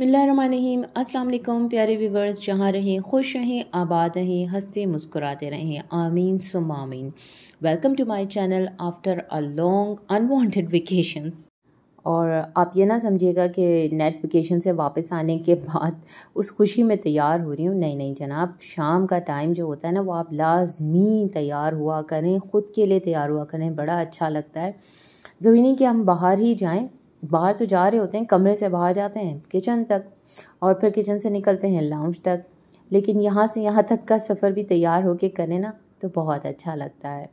बसमीम अल्लाम प्यारे व्यूवर्स जहाँ रहें खुश रहें आबाद रहें हंसते मुस्कुराते रहें आमीन सुम आमीन welcome to my channel after a long unwanted vacations और आप ये ना समझिएगा कि नेट वेकेशन से वापस आने के बाद उस खुशी में तैयार हो रही हूँ नहीं नहीं जनाब शाम का टाइम जो होता है ना वो आप लाजमी तैयार हुआ करें ख़ुद के लिए तैयार हुआ करें बड़ा अच्छा लगता है ज़रूरी नहीं कि हम बाहर ही जाएँ बाहर तो जा रहे होते हैं कमरे से बाहर जाते हैं किचन तक और फिर किचन से निकलते हैं लाउंज तक लेकिन यहाँ से यहाँ तक का सफ़र भी तैयार होके करें ना तो बहुत अच्छा लगता है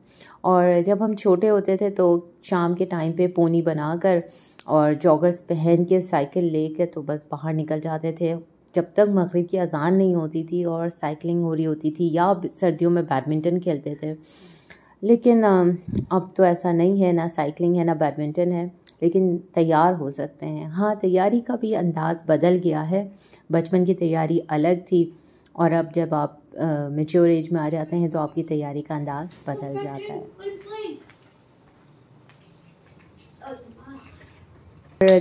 और जब हम छोटे होते थे तो शाम के टाइम पे पोनी बनाकर और जॉगर्स पहन के साइकिल ले कर तो बस बाहर निकल जाते थे जब तक मगरिब की अजान नहीं होती थी और साइकिलिंग हो रही होती थी या सर्दियों में बैडमिंटन खेलते थे लेकिन अब तो ऐसा नहीं है ना साइकिलिंग है ना बैडमिंटन है लेकिन तैयार हो सकते हैं हाँ तैयारी का भी अंदाज़ बदल गया है बचपन की तैयारी अलग थी और अब जब आप मेच्योर एज में आ जाते हैं तो आपकी तैयारी का अंदाज़ बदल जाता है oh,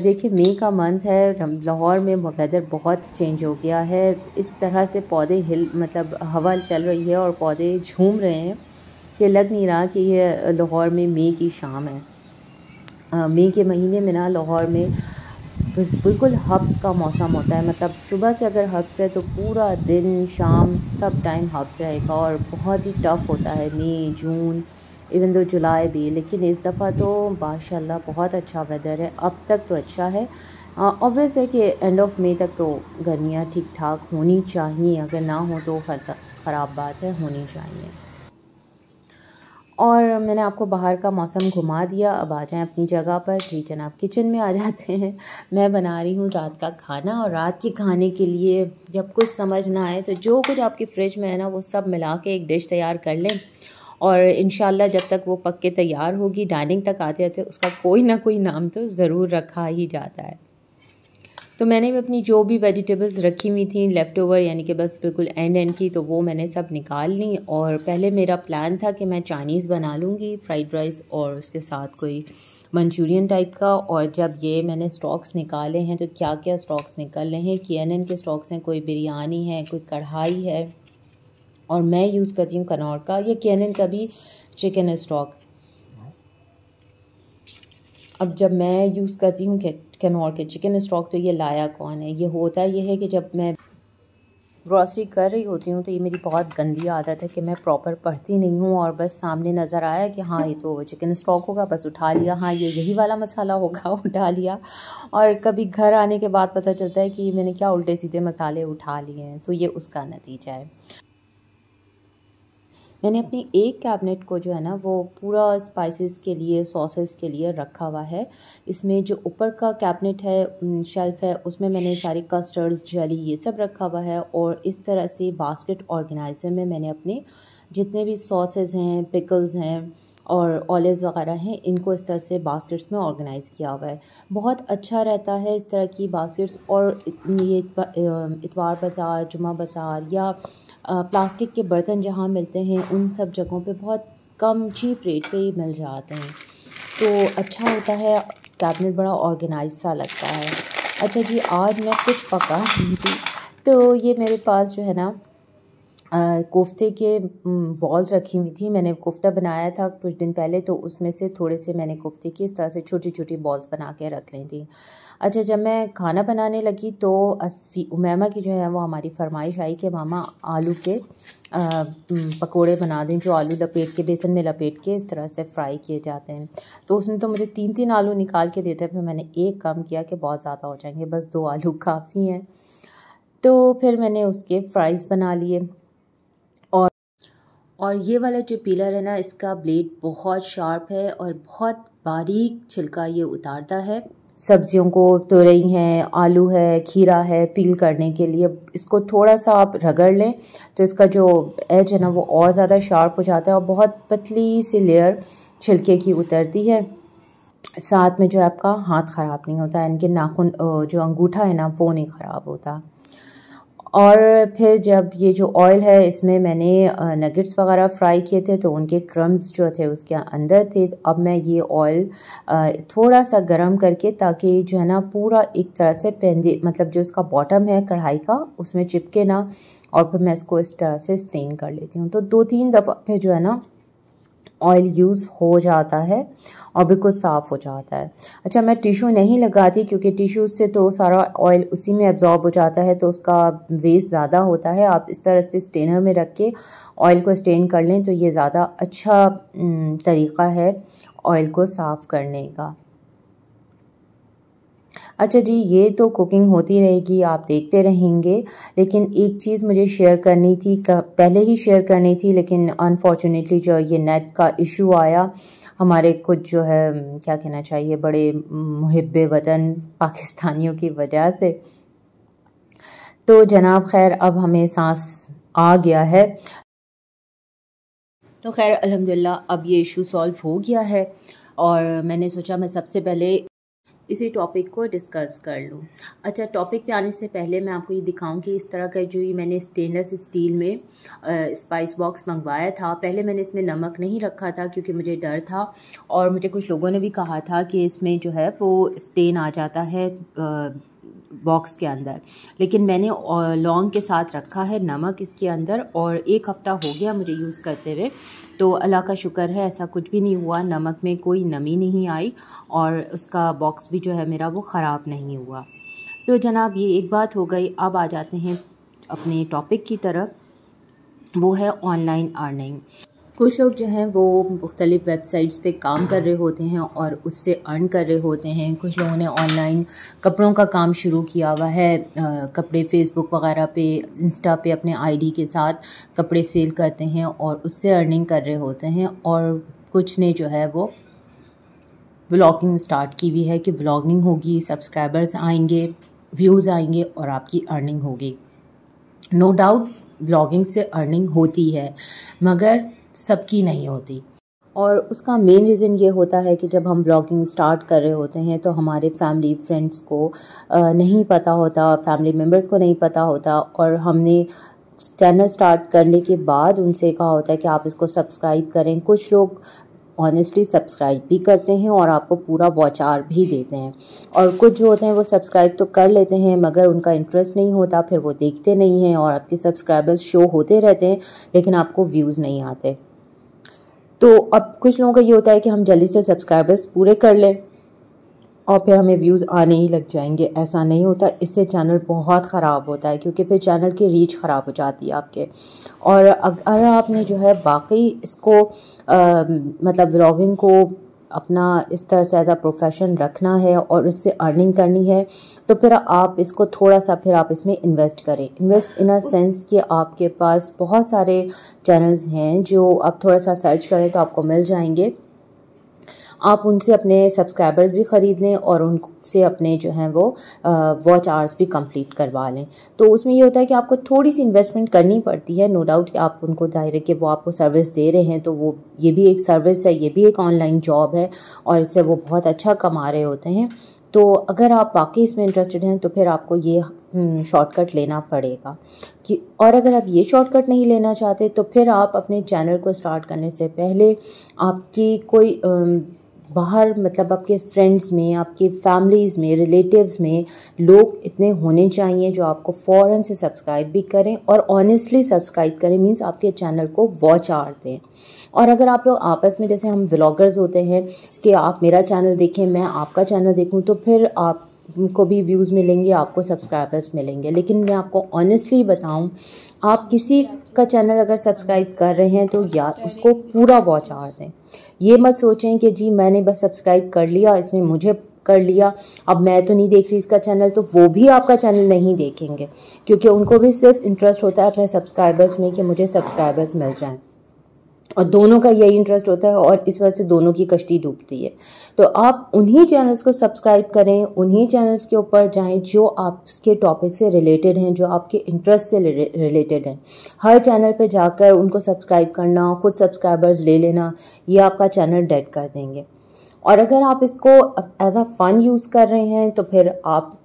देखिए मई का मंथ है लाहौर में वेदर बहुत चेंज हो गया है इस तरह से पौधे हिल मतलब हवा चल रही है और पौधे झूम रहे हैं कि लग नहीं रहा कि ये लाहौर में मई की शाम है मई के महीने में ना लाहौर में बिल्कुल हब्स का मौसम होता है मतलब सुबह से अगर हब्स है तो पूरा दिन शाम सब टाइम हब्स रहेगा और बहुत ही टफ़ होता है मई जून इवन दो जुलाई भी लेकिन इस दफ़ा तो माशाल्लाह बहुत अच्छा वेदर है अब तक तो अच्छा है ऑब्वियस है कि एंड ऑफ मई तक तो गर्मियाँ ठीक ठाक होनी चाहिए अगर ना हो तो ख़राब बात है होनी चाहिए और मैंने आपको बाहर का मौसम घुमा दिया अब आ जाएं अपनी जगह पर जी जनाब किचन में आ जाते हैं मैं बना रही हूँ रात का खाना और रात के खाने के लिए जब कुछ समझ ना आए तो जो कुछ आपके फ्रिज में है ना वो सब मिला के एक डिश तैयार कर लें और इन जब तक वो पक के तैयार होगी डाइनिंग तक आते आते उसका कोई ना कोई नाम तो ज़रूर रखा ही जाता है तो मैंने भी अपनी जो भी वेजिटेबल्स रखी हुई थी लेफ़्ट ओवर यानी कि बस बिल्कुल एंड एंड की तो वो मैंने सब निकाल ली और पहले मेरा प्लान था कि मैं चाइनीज़ बना लूँगी फ्राइड राइस और उसके साथ कोई मंचूरियन टाइप का और जब ये मैंने स्टॉक्स निकाले हैं तो क्या क्या स्टॉक्स निकल रहे हैं के एन एन के स्टॉक्स हैं कोई बिरयानी है कोई कढ़ाई है और मैं यूज़ करती हूँ कनौर का या के एन एन का भी चिकन स्टॉक अब जब मैं यूज़ करती हूँ कैनोर के चिकन स्टॉक तो ये लाया कौन है ये होता ये है कि जब मैं ग्रॉसरी कर रही होती हूँ तो ये मेरी बहुत गंदी आदत है कि मैं प्रॉपर पढ़ती नहीं हूँ और बस सामने नज़र आया कि हाँ ये तो चिकन स्टॉक होगा बस उठा लिया हाँ ये यही वाला मसाला होगा उठा लिया और कभी घर आने के बाद पता चलता है कि मैंने क्या उल्टे सीधे मसाले उठा लिए हैं तो ये उसका नतीजा है मैंने अपने एक कैबिनेट को जो है ना वो पूरा स्पाइसेस के लिए सॉसेस के लिए रखा हुआ है इसमें जो ऊपर का कैबिनेट है शेल्फ है उसमें मैंने सारे कस्टर्ड्स जली ये सब रखा हुआ है और इस तरह से बास्केट ऑर्गेनाइज़र में मैंने अपने जितने भी सॉसेस हैं पिकल्स हैं और ऑलिव वगैरह हैं इनको इस तरह से बास्केट्स में ऑर्गेनाइज़ किया हुआ है बहुत अच्छा रहता है इस तरह की बास्केट्स और ये इतवार बाज़ार जुमा बाज़ार या प्लास्टिक के बर्तन जहाँ मिलते हैं उन सब जगहों पे बहुत कम चीप रेट पे मिल जाते हैं तो अच्छा होता है कैबिनेट बड़ा ऑर्गेनाइज सा लगता है अच्छा जी आज मैं कुछ पका तो ये मेरे पास जो है ना कोफ़्ते के बॉल्स रखी हुई थी मैंने कोफ़्ता बनाया था कुछ दिन पहले तो उसमें से थोड़े से मैंने कोफ़्ते की इस तरह से छोटी छोटी बॉल्स बना के रख ली थी अच्छा जब मैं खाना बनाने लगी तो असफी उमैमा की जो है वो हमारी फरमाइश आई कि मामा आलू के पकोड़े बना दें जो आलू लपेट के बेसन में लपेट के इस तरह से फ्राई किए जाते हैं तो उसने तो मुझे तीन तीन आलू निकाल के देते फिर मैंने एक काम किया कि बहुत ज़्यादा हो जाएंगे बस दो आलू काफ़ी हैं तो फिर मैंने उसके फ्राइज़ बना लिए और ये वाला जो पिलर है ना इसका ब्लेड बहुत शार्प है और बहुत बारीक छिलका ये उतारता है सब्जियों को तुरई है आलू है खीरा है पील करने के लिए इसको थोड़ा सा आप रगड़ लें तो इसका जो एज है ना वो और ज़्यादा शार्प हो जाता है और बहुत पतली सी लेयर छिलके की उतरती है साथ में जो आपका हाथ ख़राब नहीं होता है इनके नाखून जो अंगूठा है ना वो नहीं ख़राब होता और फिर जब ये जो ऑयल है इसमें मैंने नगेट्स वगैरह फ्राई किए थे तो उनके क्रम्स जो थे उसके अंदर थे तो अब मैं ये ऑयल थोड़ा सा गर्म करके ताकि जो है ना पूरा एक तरह से पहन मतलब जो उसका बॉटम है कढ़ाई का उसमें चिपके ना और फिर मैं इसको इस तरह से स्टेन कर लेती हूँ तो दो तीन दफ़ा फिर जो है ना ऑयल यूज़ हो जाता है और बिल्कुल साफ़ हो जाता है अच्छा मैं टिशू नहीं लगाती क्योंकि टिशू से तो सारा ऑयल उसी में एब्ज़ॉर्ब हो जाता है तो उसका वेस्ट ज़्यादा होता है आप इस तरह से स्टेनर में रख के ऑयल को स्टेन कर लें तो ये ज़्यादा अच्छा हम्म, तरीक़ा है ऑयल को साफ़ करने का अच्छा जी ये तो कुकिंग होती रहेगी आप देखते रहेंगे लेकिन एक चीज़ मुझे शेयर करनी थी पहले ही शेयर करनी थी लेकिन अनफॉर्चुनेटली जो ये नेट का इशू आया हमारे कुछ जो है क्या कहना चाहिए बड़े मुहब वतन पाकिस्तानियों की वजह से तो जनाब खैर अब हमें सांस आ गया है तो खैर अलहमदिल्ला अब ये इशू सॉल्व हो गया है और मैंने सोचा मैं सबसे पहले इसी टॉपिक को डिस्कस कर लूँ अच्छा टॉपिक पे आने से पहले मैं आपको ये दिखाऊँ कि इस तरह का जो ये मैंने स्टेनलेस स्टील में स्पाइस बॉक्स मंगवाया था पहले मैंने इसमें नमक नहीं रखा था क्योंकि मुझे डर था और मुझे कुछ लोगों ने भी कहा था कि इसमें जो है वो स्टेन आ जाता है आ, बॉक्स के अंदर लेकिन मैंने लौंग के साथ रखा है नमक इसके अंदर और एक हफ़्ता हो गया मुझे यूज़ करते हुए तो अल्लाह का शुक्र है ऐसा कुछ भी नहीं हुआ नमक में कोई नमी नहीं आई और उसका बॉक्स भी जो है मेरा वो ख़राब नहीं हुआ तो जनाब ये एक बात हो गई अब आ जाते हैं अपने टॉपिक की तरफ वो है ऑनलाइन अर्निंग कुछ लोग जो हैं वो मुख्तलिफ़ वेबसाइट्स पे काम कर रहे होते हैं और उससे अर्न कर रहे होते हैं कुछ लोगों ने ऑनलाइन कपड़ों का काम शुरू किया हुआ है आ, कपड़े फेसबुक वगैरह पे इंस्टा पे अपने आईडी के साथ कपड़े सेल करते हैं और उससे अर्निंग कर रहे होते हैं और कुछ ने जो है वो ब्लॉगिंग स्टार्ट की हुई है कि ब्लॉगिंग होगी सब्सक्राइबर्स आएंगे व्यूज़ आएंगे और आपकी अर्निंग होगी नो डाउट ब्लॉगिंग से अर्निंग होती है मगर सबकी नहीं होती और उसका मेन रीज़न ये होता है कि जब हम ब्लॉगिंग स्टार्ट कर रहे होते हैं तो हमारे फैमिली फ्रेंड्स को नहीं पता होता फैमिली मेम्बर्स को नहीं पता होता और हमने चैनल स्टार्ट करने के बाद उनसे कहा होता है कि आप इसको सब्सक्राइब करें कुछ लोग ऑनेस्टली सब्सक्राइब भी करते हैं और आपको पूरा वॉचार भी देते हैं और कुछ जो होते हैं वो सब्सक्राइब तो कर लेते हैं मगर उनका इंटरेस्ट नहीं होता फिर वो देखते नहीं हैं और आपके सब्सक्राइबर्स शो होते रहते हैं लेकिन आपको व्यूज़ नहीं आते तो अब कुछ लोगों का ये होता है कि हम जल्दी से सब्सक्राइबर्स पूरे कर लें और फिर हमें व्यूज़ आने ही लग जाएंगे ऐसा नहीं होता इससे चैनल बहुत ख़राब होता है क्योंकि फिर चैनल की रीच ख़राब हो जाती है आपके और अगर आपने जो है वाकई इसको आ, मतलब ब्लॉगिंग को अपना इस तरह से एज आ प्रोफेशन रखना है और इससे अर्निंग करनी है तो फिर आप इसको थोड़ा सा फिर आप इसमें इन्वेस्ट करें इन्वेस्ट इन अ सेंस कि आपके पास बहुत सारे चैनल्स हैं जो आप थोड़ा सा सर्च करें तो आपको मिल जाएंगे आप उनसे अपने सब्सक्राइबर्स भी ख़रीद लें और उनसे अपने जो हैं वो वॉच आवर्स भी कंप्लीट करवा लें तो उसमें ये होता है कि आपको थोड़ी सी इन्वेस्टमेंट करनी पड़ती है नो डाउट कि आप उनको जाहिर है कि वो आपको सर्विस दे रहे हैं तो वो ये भी एक सर्विस है ये भी एक ऑनलाइन जॉब है और इससे वो बहुत अच्छा कमा रहे होते हैं तो अगर आप वाकई इसमें इंटरेस्टेड हैं तो फिर आपको ये शॉर्टकट हम्म, लेना पड़ेगा कि और अगर आप ये शॉर्टकट नहीं लेना चाहते तो फिर आप अपने चैनल को स्टार्ट करने से पहले आपकी कोई बाहर मतलब आपके फ्रेंड्स में आपकी फैमिलीज़ में रिलेटिव्स में लोग इतने होने चाहिए जो आपको फ़ौर से सब्सक्राइब भी करें और ऑनेस्टली सब्सक्राइब करें मीन्स आपके चैनल को वॉच आर दें और अगर आप लोग आपस में जैसे हम व्लॉगर्स होते हैं कि आप मेरा चैनल देखें मैं आपका चैनल देखूँ तो फिर आप को भी व्यूज़ मिलेंगे आपको सब्सक्राइबर्स मिलेंगे लेकिन मैं आपको ऑनेस्टली बताऊं आप किसी का चैनल अगर सब्सक्राइब कर रहे हैं तो या उसको पूरा वॉच आर दें ये मत सोचें कि जी मैंने बस सब्सक्राइब कर लिया इसने मुझे कर लिया अब मैं तो नहीं देख रही इसका चैनल तो वो भी आपका चैनल नहीं देखेंगे क्योंकि उनको भी सिर्फ इंटरेस्ट होता है अपने सब्सक्राइबर्स में कि मुझे सब्सक्राइबर्स मिल जाएं और दोनों का यही इंटरेस्ट होता है और इस वजह से दोनों की कश्ती डूबती है तो आप उन्हीं चैनल्स को सब्सक्राइब करें उन्हीं चैनल्स के ऊपर जाएं जो आपके टॉपिक से रिलेटेड हैं जो आपके इंटरेस्ट से रिलेटेड हैं हर चैनल पे जाकर उनको सब्सक्राइब करना खुद सब्सक्राइबर्स ले लेना ये आपका चैनल डेड कर देंगे और अगर आप इसको एज अ फ़न यूज़ कर रहे हैं तो फिर आप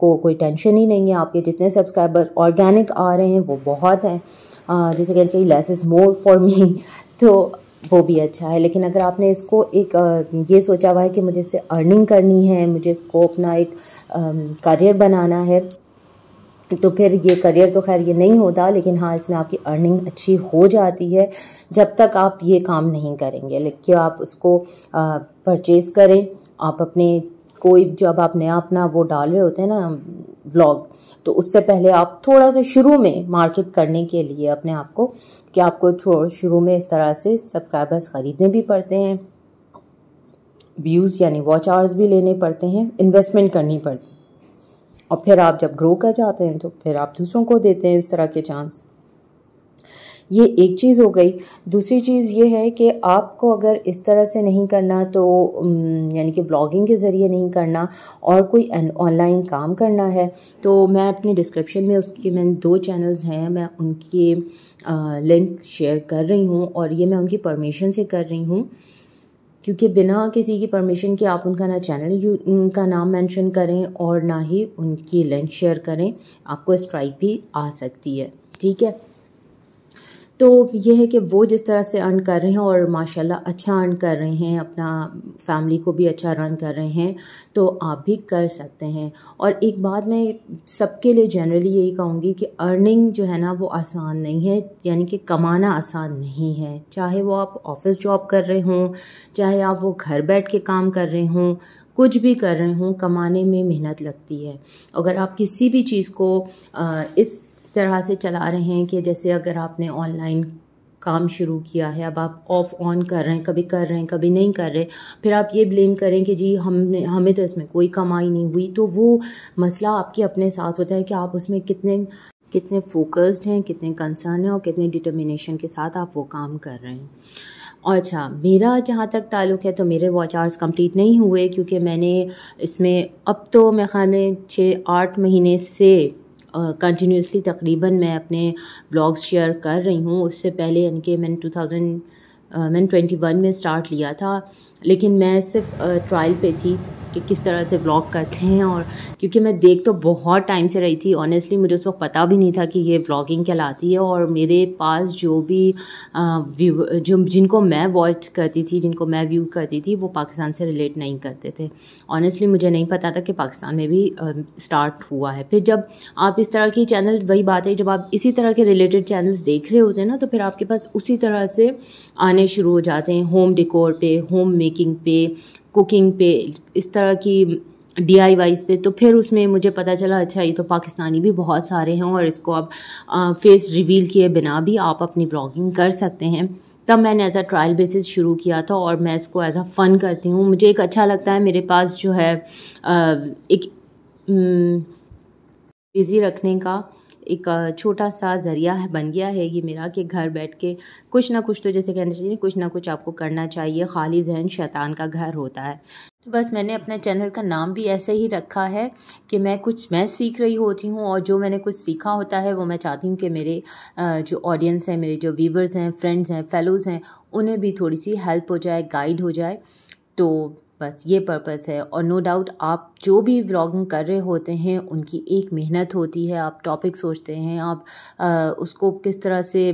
को कोई टेंशन ही नहीं है आपके जितने सब्सक्राइबर्स ऑर्गेनिक आ रहे हैं वो बहुत हैं जैसे कहना चाहिए less is more for me तो वो भी अच्छा है लेकिन अगर आपने इसको एक ये सोचा हुआ है कि मुझे इससे अर्निंग करनी है मुझे इसको अपना एक करियर बनाना है तो फिर ये करियर तो खैर ये नहीं होता लेकिन हाँ इसमें आपकी अर्निंग अच्छी हो जाती है जब तक आप ये काम नहीं करेंगे लेकिन आप उसको परचेज़ करें आप अपने कोई जब आपने अपना वो डाल रहे होते हैं ना व्लॉग तो उससे पहले आप थोड़ा सा शुरू में मार्केट करने के लिए अपने आप को कि आपको थोड़ा शुरू में इस तरह से सब्सक्राइबर्स ख़रीदने भी पड़ते हैं व्यूज़ यानी वॉच आवर्स भी लेने पड़ते हैं इन्वेस्टमेंट करनी पड़ती है और फिर आप जब ग्रो कर जाते हैं तो फिर आप दूसरों को देते हैं इस तरह के चांस ये एक चीज़ हो गई दूसरी चीज़ ये है कि आपको अगर इस तरह से नहीं करना तो यानी कि ब्लॉगिंग के ज़रिए नहीं करना और कोई ऑनलाइन काम करना है तो मैं अपने डिस्क्रिप्शन में उसके मैं दो चैनल्स हैं मैं उनके लिंक शेयर कर रही हूँ और ये मैं उनकी परमिशन से कर रही हूँ क्योंकि बिना किसी की परमिशन के आप उनका ना चैनल का नाम मेंशन करें और ना ही उनकी लिंक शेयर करें आपको स्ट्राइक भी आ सकती है ठीक है तो ये है कि वो जिस तरह से अर्न कर रहे हैं और माशाल्लाह अच्छा अर्न कर रहे हैं अपना फैमिली को भी अच्छा रन कर रहे हैं तो आप भी कर सकते हैं और एक बात मैं सबके लिए जनरली यही कहूँगी कि अर्निंग जो है ना वो आसान नहीं है यानी कि कमाना आसान नहीं है चाहे वो आप ऑफिस जॉब कर रहे हों चाहे आप वो घर बैठ के काम कर रहे हों कुछ भी कर रहे हों कमाने में मेहनत लगती है अगर आप किसी भी चीज़ को इस तरह से चला रहे हैं कि जैसे अगर आपने ऑनलाइन काम शुरू किया है अब आप ऑफ ऑन कर रहे हैं कभी कर रहे हैं कभी नहीं कर रहे फिर आप ये ब्लेम करें कि जी हमने हमें तो इसमें कोई कमाई नहीं हुई तो वो मसला आपके अपने साथ होता है कि आप उसमें कितने कितने फोकस्ड हैं कितने कंसर्न हैं और कितने डिटर्मिनेशन के साथ आप वो काम कर रहे हैं अच्छा मेरा जहाँ तक ताल्लुक़ है तो मेरे वॉच आर्स कम्प्लीट नहीं हुए क्योंकि मैंने इसमें अब तो मैं ख्याल छः आठ महीने से कंटिन्यूसली तकरीबन मैं अपने ब्लॉग्स शेयर कर रही हूँ उससे पहले यानी कि मैंने टू थाउजेंड मैंने ट्वेंटी वन में स्टार्ट लिया था लेकिन मैं सिर्फ ट्रायल पे थी कि किस तरह से व्लॉग करते हैं और क्योंकि मैं देख तो बहुत टाइम से रही थी ऑनेस्टली मुझे उस वक्त पता भी नहीं था कि ये व्लॉगिंग कहलाती है और मेरे पास जो भी जो जिनको मैं वॉच करती थी जिनको मैं व्यू करती थी वो पाकिस्तान से रिलेट नहीं करते थे ऑनेस्टली मुझे नहीं पता था कि पाकिस्तान में भी स्टार्ट हुआ है फिर जब आप इस तरह की चैनल वही बात है जब आप इसी तरह के रिलेटेड चैनल्स देख रहे होते हैं ना तो फिर आपके पास उसी तरह से आने शुरू हो जाते हैं होम डिकोर पे होम मेकिंग पे कुकिंग पे इस तरह की डी आई वाइज पे तो फिर उसमें मुझे पता चला अच्छा ये तो पाकिस्तानी भी बहुत सारे हैं और इसको आप फेस रिवील किए बिना भी आप अपनी ब्लॉगिंग कर सकते हैं तब मैंने एज आ ट्रायल बेसिस शुरू किया था और मैं इसको एज आ फ़न करती हूँ मुझे एक अच्छा लगता है मेरे पास जो है एक बिज़ी हम्म, रखने का एक छोटा सा ज़रिया है बन गया है ये मेरा कि घर बैठ के कुछ ना कुछ तो जैसे कहना चाहिए कुछ ना कुछ आपको करना चाहिए खाली जहन शैतान का घर होता है तो बस मैंने अपने चैनल का नाम भी ऐसे ही रखा है कि मैं कुछ मैं सीख रही होती हूँ और जो मैंने कुछ सीखा होता है वो मैं चाहती हूँ कि मेरे जो ऑडियंस हैं मेरे जो व्यूवर्स हैं फ्रेंड्स हैं फेलोज़ हैं उन्हें भी थोड़ी सी हेल्प हो जाए गाइड हो जाए तो बस ये पर्पस है और नो डाउट आप जो भी व्लॉगिंग कर रहे होते हैं उनकी एक मेहनत होती है आप टॉपिक सोचते हैं आप आ, उसको किस तरह से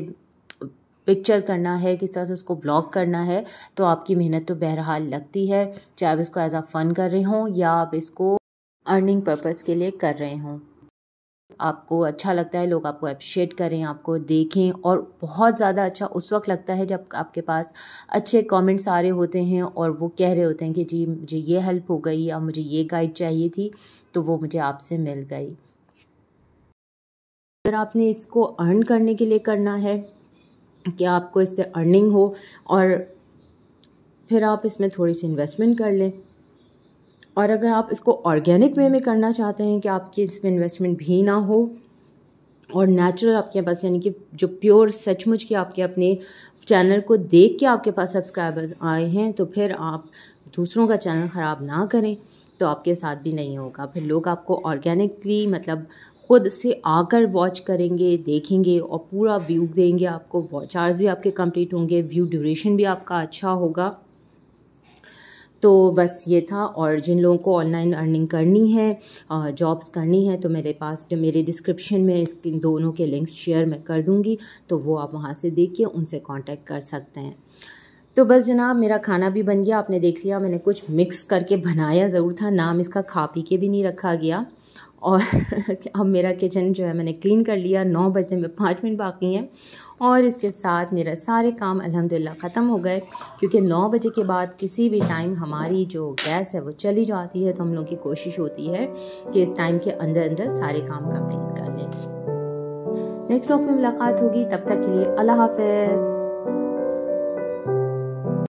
पिक्चर करना है किस तरह से उसको ब्लॉग करना है तो आपकी मेहनत तो बहरहाल लगती है चाहे आप इसको एज आ फ़न कर रहे हों या आप इसको अर्निंग पर्पज़ के लिए कर रहे हों आपको अच्छा लगता है लोग आपको अप्रिशिएट करें आपको देखें और बहुत ज़्यादा अच्छा उस वक्त लगता है जब आपके पास अच्छे कमेंट्स आ रहे होते हैं और वो कह रहे होते हैं कि जी मुझे ये हेल्प हो गई या मुझे ये गाइड चाहिए थी तो वो मुझे आपसे मिल गई अगर आपने इसको अर्न करने के लिए करना है कि आपको इससे अर्निंग हो और फिर आप इसमें थोड़ी सी इन्वेस्टमेंट कर लें और अगर आप इसको ऑर्गेनिक वे में करना चाहते हैं कि आपकी इसमें इन्वेस्टमेंट भी ना हो और नेचुरल आपके पास यानी कि जो प्योर सचमुच के आपके अपने चैनल को देख के आपके पास सब्सक्राइबर्स आए हैं तो फिर आप दूसरों का चैनल ख़राब ना करें तो आपके साथ भी नहीं होगा फिर लोग आपको ऑर्गेनिकली मतलब ख़ुद से आकर वॉच करेंगे देखेंगे और पूरा व्यू देंगे आपको आवर्स भी आपके कंप्लीट होंगे व्यू ड्यूरेशन भी आपका अच्छा होगा तो बस ये था और जिन लोगों को ऑनलाइन अर्निंग करनी है जॉब्स करनी है तो मेरे पास जो मेरे डिस्क्रिप्शन में इस दोनों के लिंक्स शेयर मैं कर दूँगी तो वो आप वहाँ से देखिए उनसे कॉन्टेक्ट कर सकते हैं तो बस जनाब मेरा खाना भी बन गया आपने देख लिया मैंने कुछ मिक्स करके बनाया ज़रूर था नाम इसका खा पी के भी नहीं रखा गया और अब मेरा किचन जो है मैंने क्लीन कर लिया नौ बजने में पाँच मिनट बाकी हैं और इसके साथ मेरा सारे काम अल्हम्दुलिल्लाह ख़त्म हो गए क्योंकि नौ बजे के बाद किसी भी टाइम हमारी जो गैस है वो चली जाती है तो हम लोग की कोशिश होती है कि इस टाइम के अंदर अंदर सारे काम कम्प्लीट कर लें नेक्स्ट वॉक में मुलाकात होगी तब तक के लिए अल्लाह हाफिज़